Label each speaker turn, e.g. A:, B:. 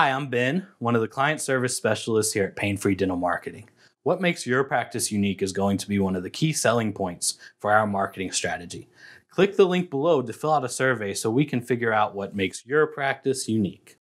A: Hi, I'm Ben, one of the client service specialists here at Pain Free Dental Marketing. What makes your practice unique is going to be one of the key selling points for our marketing strategy. Click the link below to fill out a survey so we can figure out what makes your practice unique.